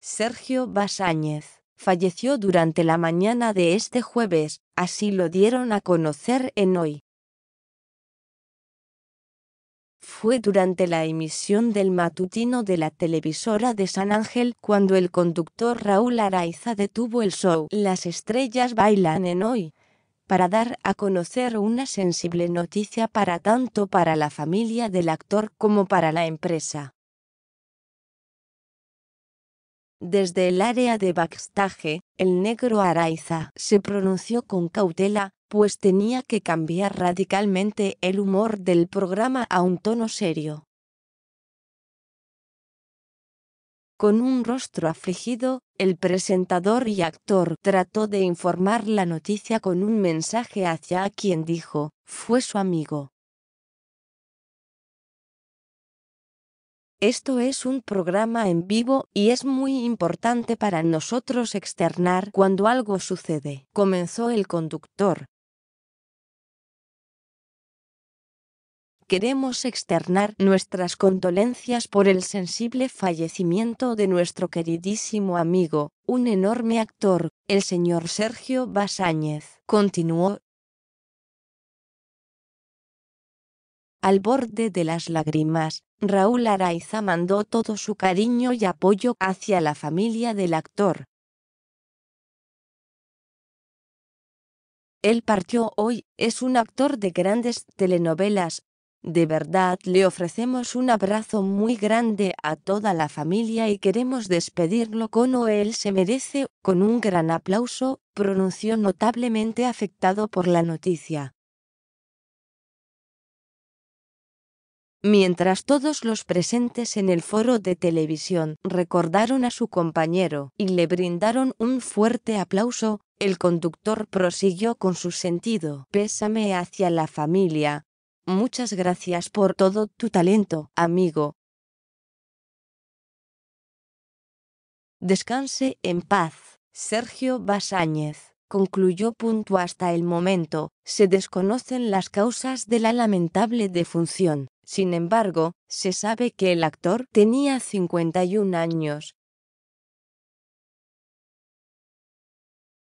Sergio Basáñez, falleció durante la mañana de este jueves, así lo dieron a conocer en hoy. Fue durante la emisión del matutino de la televisora de San Ángel cuando el conductor Raúl Araiza detuvo el show Las estrellas bailan en hoy, para dar a conocer una sensible noticia para tanto para la familia del actor como para la empresa. Desde el área de backstage, el negro Araiza se pronunció con cautela, pues tenía que cambiar radicalmente el humor del programa a un tono serio. Con un rostro afligido, el presentador y actor trató de informar la noticia con un mensaje hacia quien dijo, fue su amigo. Esto es un programa en vivo y es muy importante para nosotros externar cuando algo sucede, comenzó el conductor. Queremos externar nuestras condolencias por el sensible fallecimiento de nuestro queridísimo amigo, un enorme actor, el señor Sergio Basáñez, continuó al borde de las lágrimas, Raúl Araiza mandó todo su cariño y apoyo hacia la familia del actor. Él partió hoy, es un actor de grandes telenovelas. De verdad le ofrecemos un abrazo muy grande a toda la familia y queremos despedirlo con o oh, él se merece, con un gran aplauso, pronunció notablemente afectado por la noticia. Mientras todos los presentes en el foro de televisión recordaron a su compañero y le brindaron un fuerte aplauso, el conductor prosiguió con su sentido pésame hacia la familia. Muchas gracias por todo tu talento, amigo. Descanse en paz, Sergio Basáñez concluyó punto hasta el momento, se desconocen las causas de la lamentable defunción. Sin embargo, se sabe que el actor tenía 51 años.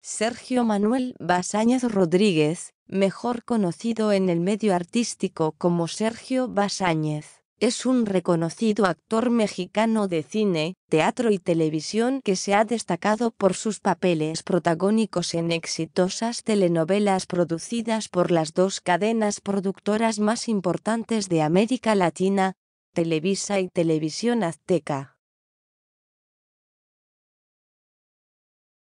Sergio Manuel Basáñez Rodríguez, mejor conocido en el medio artístico como Sergio Basáñez es un reconocido actor mexicano de cine, teatro y televisión que se ha destacado por sus papeles protagónicos en exitosas telenovelas producidas por las dos cadenas productoras más importantes de América Latina, Televisa y Televisión Azteca.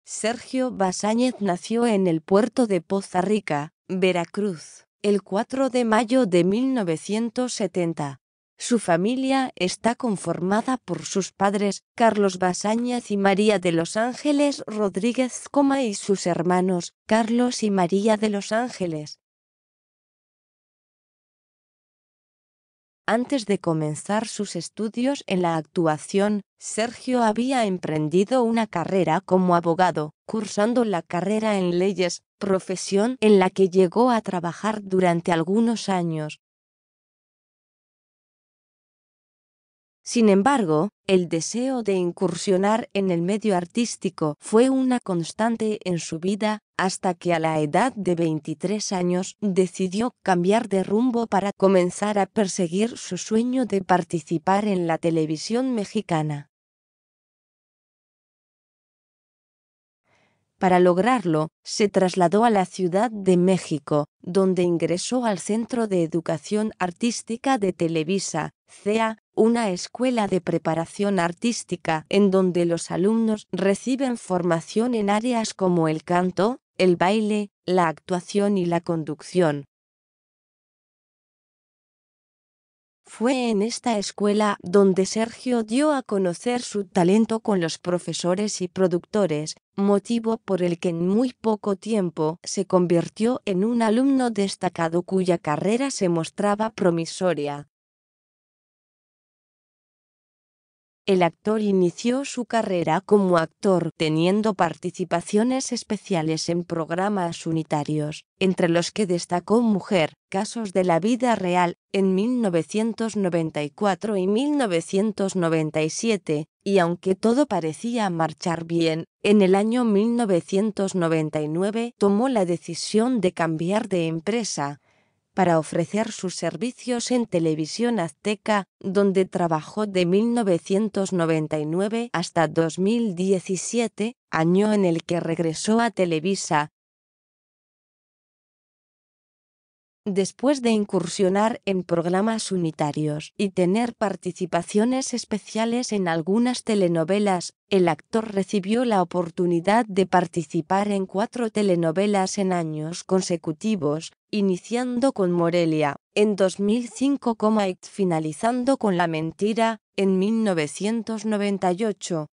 Sergio Basáñez nació en el puerto de Poza Rica, Veracruz, el 4 de mayo de 1970. Su familia está conformada por sus padres, Carlos Basáñez y María de los Ángeles Rodríguez Coma y sus hermanos, Carlos y María de los Ángeles. Antes de comenzar sus estudios en la actuación, Sergio había emprendido una carrera como abogado, cursando la carrera en leyes, profesión en la que llegó a trabajar durante algunos años. Sin embargo, el deseo de incursionar en el medio artístico fue una constante en su vida hasta que a la edad de 23 años decidió cambiar de rumbo para comenzar a perseguir su sueño de participar en la televisión mexicana. Para lograrlo, se trasladó a la Ciudad de México, donde ingresó al Centro de Educación Artística de Televisa, CEA, una escuela de preparación artística en donde los alumnos reciben formación en áreas como el canto, el baile, la actuación y la conducción. Fue en esta escuela donde Sergio dio a conocer su talento con los profesores y productores, motivo por el que en muy poco tiempo se convirtió en un alumno destacado cuya carrera se mostraba promisoria. El actor inició su carrera como actor teniendo participaciones especiales en programas unitarios, entre los que destacó Mujer, Casos de la Vida Real, en 1994 y 1997, y aunque todo parecía marchar bien, en el año 1999 tomó la decisión de cambiar de empresa, para ofrecer sus servicios en Televisión Azteca, donde trabajó de 1999 hasta 2017, año en el que regresó a Televisa, después de incursionar en programas unitarios y tener participaciones especiales en algunas telenovelas, el actor recibió la oportunidad de participar en cuatro telenovelas en años consecutivos, iniciando con Morelia, en 2005, y finalizando con La Mentira, en 1998.